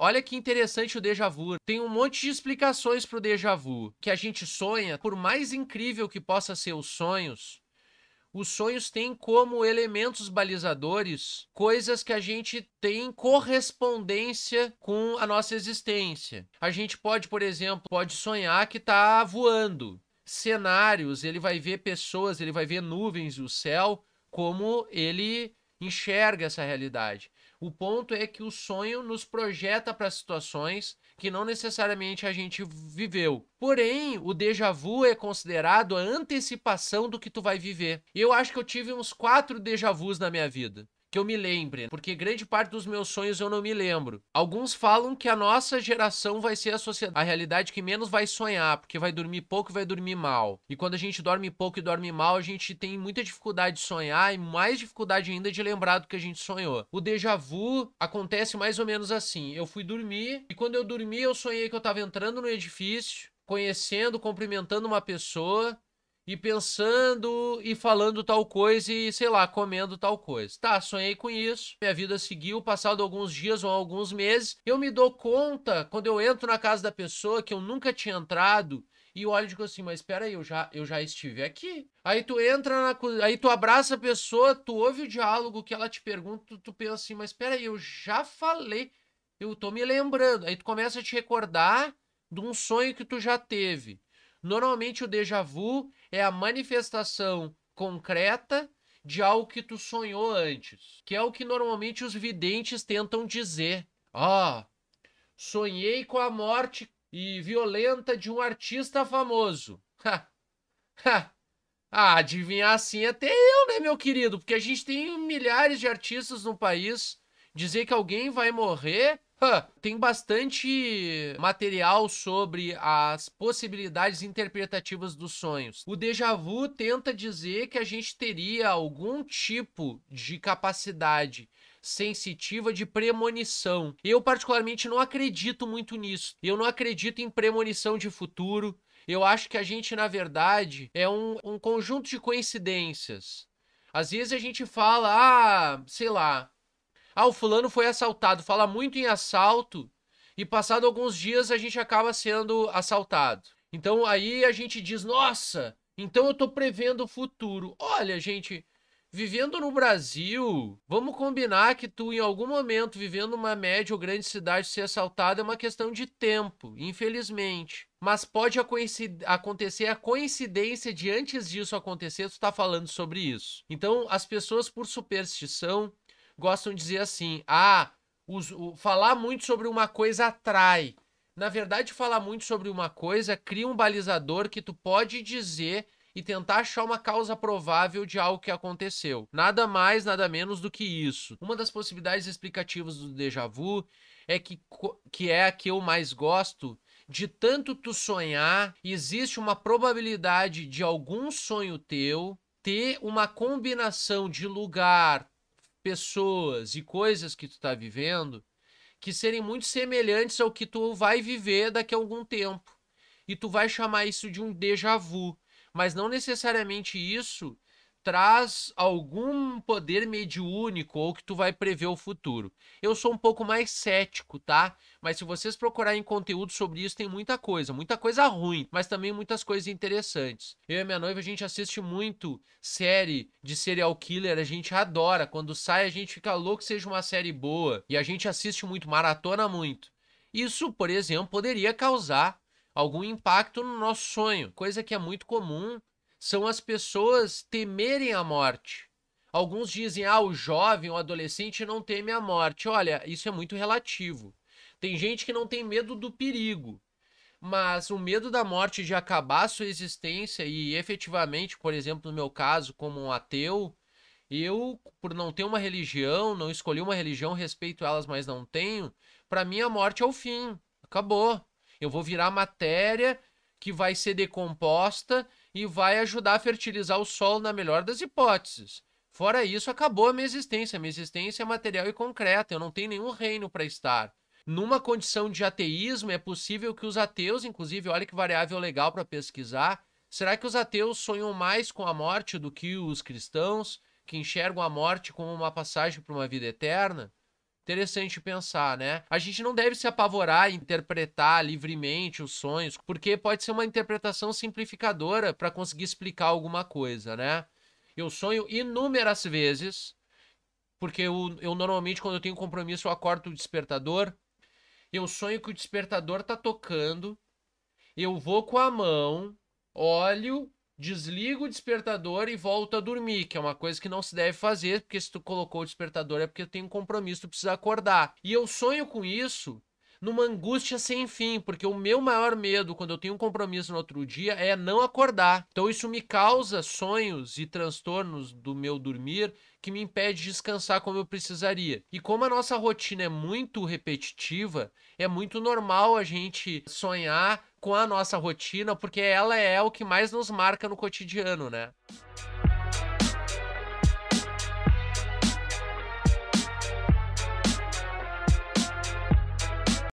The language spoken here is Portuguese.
Olha que interessante o déjà vu. Tem um monte de explicações pro déjà vu. Que a gente sonha, por mais incrível que possa ser os sonhos, os sonhos têm como elementos balizadores coisas que a gente tem correspondência com a nossa existência. A gente pode, por exemplo, pode sonhar que está voando. Cenários, ele vai ver pessoas, ele vai ver nuvens e o céu como ele enxerga essa realidade. O ponto é que o sonho nos projeta para situações que não necessariamente a gente viveu. Porém, o déjà vu é considerado a antecipação do que tu vai viver. Eu acho que eu tive uns quatro déjà vus na minha vida que eu me lembre, porque grande parte dos meus sonhos eu não me lembro. Alguns falam que a nossa geração vai ser a sociedade, a realidade que menos vai sonhar, porque vai dormir pouco e vai dormir mal. E quando a gente dorme pouco e dorme mal, a gente tem muita dificuldade de sonhar e mais dificuldade ainda de lembrar do que a gente sonhou. O déjà vu acontece mais ou menos assim. Eu fui dormir e quando eu dormi, eu sonhei que eu estava entrando no edifício, conhecendo, cumprimentando uma pessoa e pensando e falando tal coisa e, sei lá, comendo tal coisa. Tá, sonhei com isso, minha vida seguiu, passado alguns dias ou alguns meses, eu me dou conta, quando eu entro na casa da pessoa que eu nunca tinha entrado, e olho e digo assim, mas peraí, eu já, eu já estive aqui. Aí tu entra na aí tu abraça a pessoa, tu ouve o diálogo que ela te pergunta, tu, tu pensa assim, mas peraí, eu já falei, eu tô me lembrando. Aí tu começa a te recordar de um sonho que tu já teve. Normalmente o déjà vu é a manifestação concreta de algo que tu sonhou antes, que é o que normalmente os videntes tentam dizer. Ó, sonhei com a morte e violenta de um artista famoso. Ha. Ha. Ah, adivinhar assim até eu, né, meu querido? Porque a gente tem milhares de artistas no país. Dizer que alguém vai morrer tem bastante material sobre as possibilidades interpretativas dos sonhos. O déjà vu tenta dizer que a gente teria algum tipo de capacidade sensitiva de premonição. Eu particularmente não acredito muito nisso. Eu não acredito em premonição de futuro. Eu acho que a gente, na verdade, é um, um conjunto de coincidências. Às vezes a gente fala, ah, sei lá, ah, o fulano foi assaltado. Fala muito em assalto e passado alguns dias a gente acaba sendo assaltado. Então aí a gente diz: "Nossa, então eu tô prevendo o futuro". Olha, gente, vivendo no Brasil, vamos combinar que tu em algum momento vivendo numa média ou grande cidade ser assaltado é uma questão de tempo, infelizmente. Mas pode acontecer a coincidência de antes disso acontecer, tu tá falando sobre isso. Então, as pessoas por superstição gostam de dizer assim: ah, os, o, falar muito sobre uma coisa atrai. Na verdade, falar muito sobre uma coisa cria um balizador que tu pode dizer e tentar achar uma causa provável de algo que aconteceu. Nada mais, nada menos do que isso. Uma das possibilidades explicativas do déjà vu é que, que é a que eu mais gosto. De tanto tu sonhar, existe uma probabilidade de algum sonho teu ter uma combinação de lugar, pessoas e coisas que tu tá vivendo que serem muito semelhantes ao que tu vai viver daqui a algum tempo. E tu vai chamar isso de um déjà vu. Mas não necessariamente isso traz algum poder mediúnico ou que tu vai prever o futuro. Eu sou um pouco mais cético, tá? Mas se vocês procurarem conteúdo sobre isso, tem muita coisa, muita coisa ruim, mas também muitas coisas interessantes. Eu e minha noiva a gente assiste muito série de serial killer, a gente adora. Quando sai a gente fica louco que seja uma série boa e a gente assiste muito, maratona muito. Isso, por exemplo, poderia causar algum impacto no nosso sonho, coisa que é muito comum são as pessoas temerem a morte. Alguns dizem, ah, o jovem, o adolescente não teme a morte. Olha, isso é muito relativo. Tem gente que não tem medo do perigo, mas o medo da morte de acabar a sua existência e efetivamente, por exemplo, no meu caso, como um ateu, eu, por não ter uma religião, não escolhi uma religião, respeito elas, mas não tenho, para mim a morte é o fim. Acabou. Eu vou virar matéria que vai ser decomposta e vai ajudar a fertilizar o solo na melhor das hipóteses. Fora isso, acabou a minha existência. A minha existência é material e concreta. Eu não tenho nenhum reino para estar. Numa condição de ateísmo, é possível que os ateus, inclusive, olha que variável legal para pesquisar. Será que os ateus sonham mais com a morte do que os cristãos, que enxergam a morte como uma passagem para uma vida eterna? Interessante pensar, né? A gente não deve se apavorar e interpretar livremente os sonhos, porque pode ser uma interpretação simplificadora para conseguir explicar alguma coisa, né? Eu sonho inúmeras vezes, porque eu, eu normalmente, quando eu tenho compromisso, eu acordo o despertador. Eu sonho que o despertador tá tocando. Eu vou com a mão, olho desliga o despertador e volta a dormir, que é uma coisa que não se deve fazer, porque se tu colocou o despertador é porque tu tem um compromisso, tu precisa acordar. E eu sonho com isso numa angústia sem fim, porque o meu maior medo quando eu tenho um compromisso no outro dia é não acordar. Então isso me causa sonhos e transtornos do meu dormir que me impede de descansar como eu precisaria. E como a nossa rotina é muito repetitiva, é muito normal a gente sonhar com a nossa rotina, porque ela é o que mais nos marca no cotidiano, né?